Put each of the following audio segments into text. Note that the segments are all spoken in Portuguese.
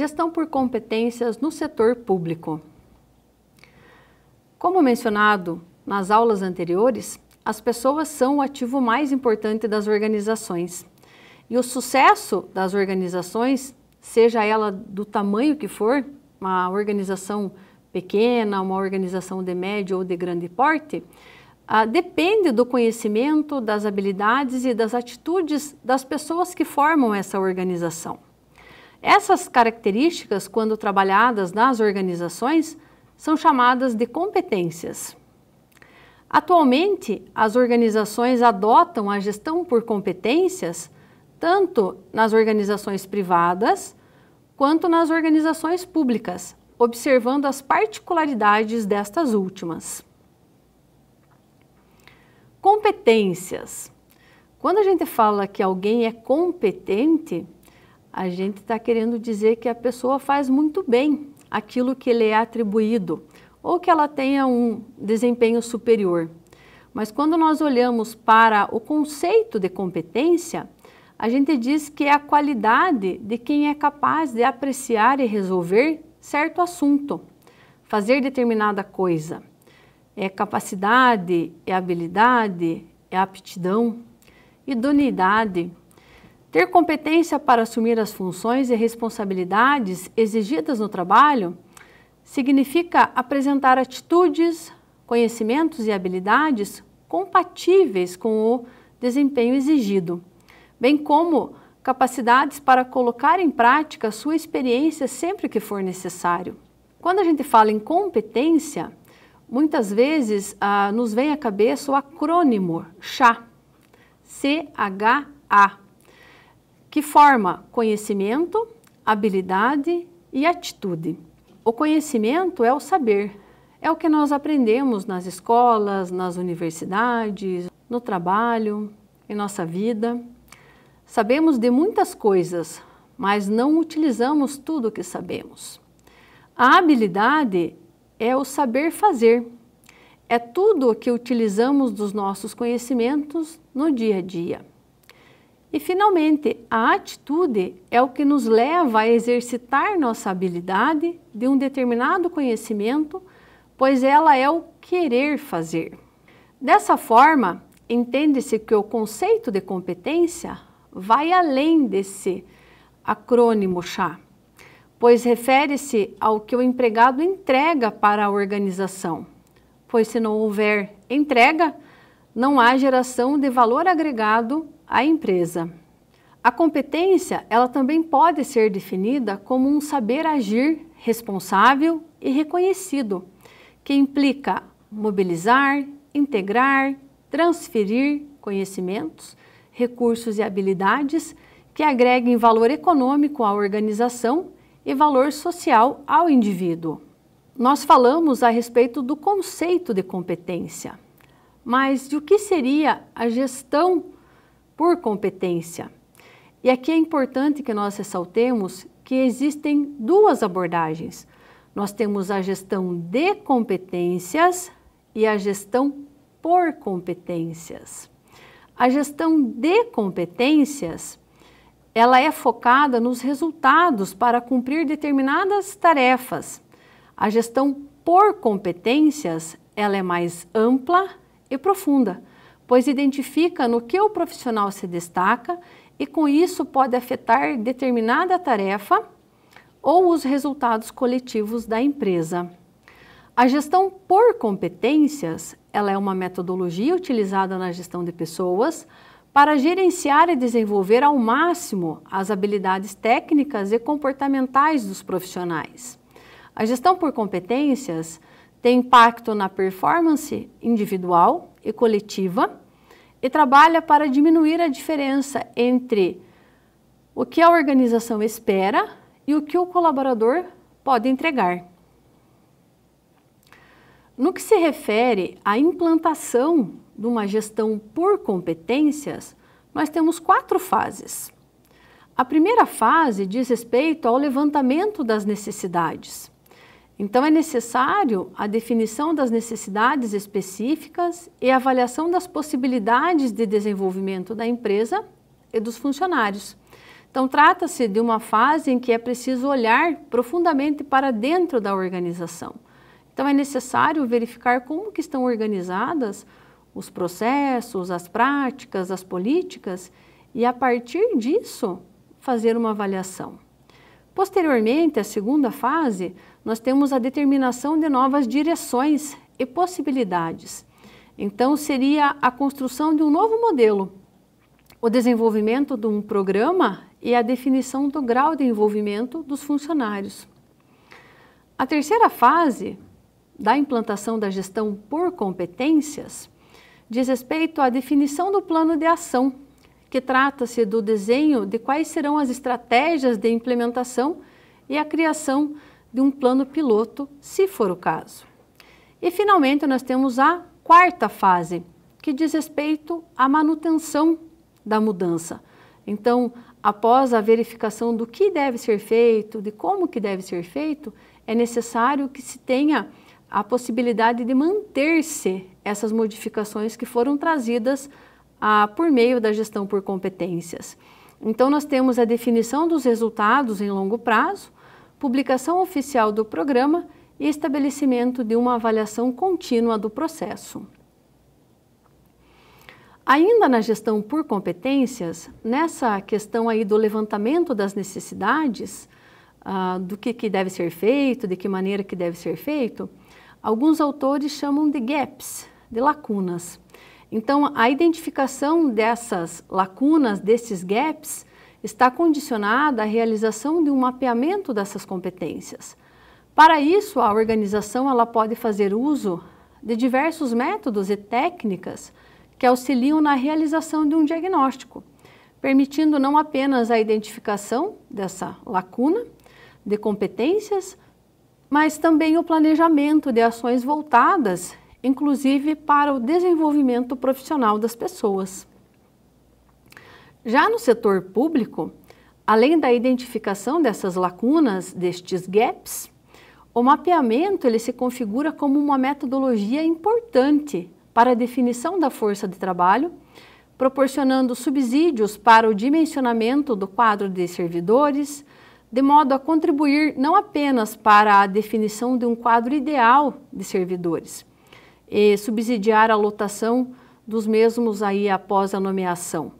Gestão por competências no setor público. Como mencionado nas aulas anteriores, as pessoas são o ativo mais importante das organizações. E o sucesso das organizações, seja ela do tamanho que for, uma organização pequena, uma organização de médio ou de grande porte, ah, depende do conhecimento, das habilidades e das atitudes das pessoas que formam essa organização. Essas características, quando trabalhadas nas organizações, são chamadas de competências. Atualmente, as organizações adotam a gestão por competências tanto nas organizações privadas quanto nas organizações públicas, observando as particularidades destas últimas. Competências. Quando a gente fala que alguém é competente, a gente está querendo dizer que a pessoa faz muito bem aquilo que lhe é atribuído ou que ela tenha um desempenho superior. Mas quando nós olhamos para o conceito de competência, a gente diz que é a qualidade de quem é capaz de apreciar e resolver certo assunto, fazer determinada coisa. É capacidade, é habilidade, é aptidão, idoneidade, ter competência para assumir as funções e responsabilidades exigidas no trabalho significa apresentar atitudes, conhecimentos e habilidades compatíveis com o desempenho exigido, bem como capacidades para colocar em prática sua experiência sempre que for necessário. Quando a gente fala em competência, muitas vezes ah, nos vem à cabeça o acrônimo CHA, C-H-A que forma conhecimento, habilidade e atitude. O conhecimento é o saber, é o que nós aprendemos nas escolas, nas universidades, no trabalho, em nossa vida. Sabemos de muitas coisas, mas não utilizamos tudo o que sabemos. A habilidade é o saber fazer, é tudo o que utilizamos dos nossos conhecimentos no dia a dia. E finalmente, a atitude é o que nos leva a exercitar nossa habilidade de um determinado conhecimento, pois ela é o querer fazer. Dessa forma, entende-se que o conceito de competência vai além desse acrônimo chá, pois refere-se ao que o empregado entrega para a organização. Pois se não houver entrega, não há geração de valor agregado à empresa. A competência, ela também pode ser definida como um saber agir responsável e reconhecido, que implica mobilizar, integrar, transferir conhecimentos, recursos e habilidades que agreguem valor econômico à organização e valor social ao indivíduo. Nós falamos a respeito do conceito de competência mas de o que seria a gestão por competência. E aqui é importante que nós ressaltemos que existem duas abordagens. Nós temos a gestão de competências e a gestão por competências. A gestão de competências, ela é focada nos resultados para cumprir determinadas tarefas. A gestão por competências, ela é mais ampla e profunda, pois identifica no que o profissional se destaca e com isso pode afetar determinada tarefa ou os resultados coletivos da empresa. A gestão por competências, ela é uma metodologia utilizada na gestão de pessoas para gerenciar e desenvolver ao máximo as habilidades técnicas e comportamentais dos profissionais. A gestão por competências tem impacto na performance individual e coletiva e trabalha para diminuir a diferença entre o que a organização espera e o que o colaborador pode entregar. No que se refere à implantação de uma gestão por competências, nós temos quatro fases. A primeira fase diz respeito ao levantamento das necessidades. Então, é necessário a definição das necessidades específicas e a avaliação das possibilidades de desenvolvimento da empresa e dos funcionários. Então, trata-se de uma fase em que é preciso olhar profundamente para dentro da organização. Então, é necessário verificar como que estão organizadas os processos, as práticas, as políticas e, a partir disso, fazer uma avaliação. Posteriormente, a segunda fase, nós temos a determinação de novas direções e possibilidades. Então, seria a construção de um novo modelo, o desenvolvimento de um programa e a definição do grau de envolvimento dos funcionários. A terceira fase da implantação da gestão por competências diz respeito à definição do plano de ação que trata-se do desenho de quais serão as estratégias de implementação e a criação de um plano piloto, se for o caso. E finalmente, nós temos a quarta fase, que diz respeito à manutenção da mudança. Então, após a verificação do que deve ser feito, de como que deve ser feito, é necessário que se tenha a possibilidade de manter-se essas modificações que foram trazidas ah, por meio da gestão por competências. Então, nós temos a definição dos resultados em longo prazo, publicação oficial do programa e estabelecimento de uma avaliação contínua do processo. Ainda na gestão por competências, nessa questão aí do levantamento das necessidades, ah, do que, que deve ser feito, de que maneira que deve ser feito, alguns autores chamam de gaps, de lacunas. Então, a identificação dessas lacunas, desses gaps, está condicionada à realização de um mapeamento dessas competências. Para isso, a organização ela pode fazer uso de diversos métodos e técnicas que auxiliam na realização de um diagnóstico, permitindo não apenas a identificação dessa lacuna de competências, mas também o planejamento de ações voltadas inclusive para o desenvolvimento profissional das pessoas. Já no setor público, além da identificação dessas lacunas, destes gaps, o mapeamento ele se configura como uma metodologia importante para a definição da força de trabalho, proporcionando subsídios para o dimensionamento do quadro de servidores, de modo a contribuir não apenas para a definição de um quadro ideal de servidores, e subsidiar a lotação dos mesmos aí após a nomeação.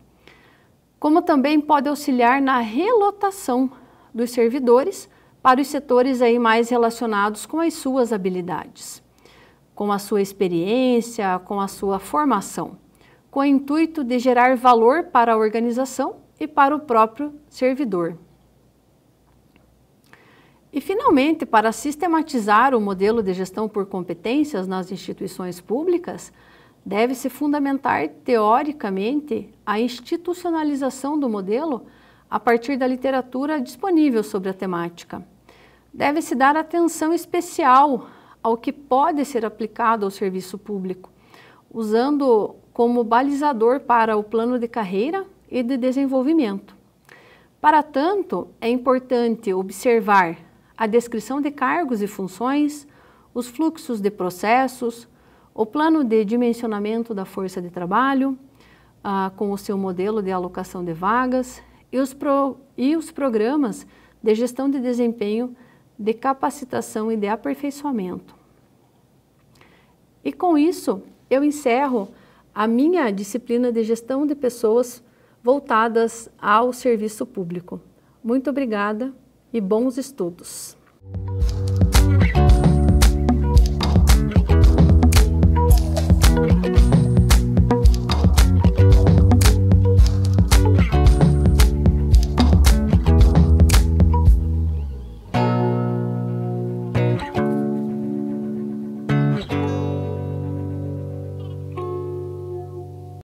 Como também pode auxiliar na relotação dos servidores para os setores aí mais relacionados com as suas habilidades, com a sua experiência, com a sua formação, com o intuito de gerar valor para a organização e para o próprio servidor. E, finalmente, para sistematizar o modelo de gestão por competências nas instituições públicas, deve-se fundamentar teoricamente a institucionalização do modelo a partir da literatura disponível sobre a temática. Deve-se dar atenção especial ao que pode ser aplicado ao serviço público, usando como balizador para o plano de carreira e de desenvolvimento. Para tanto, é importante observar a descrição de cargos e funções, os fluxos de processos, o plano de dimensionamento da força de trabalho, ah, com o seu modelo de alocação de vagas e os, pro, e os programas de gestão de desempenho, de capacitação e de aperfeiçoamento. E com isso, eu encerro a minha disciplina de gestão de pessoas voltadas ao serviço público. Muito obrigada e bons estudos.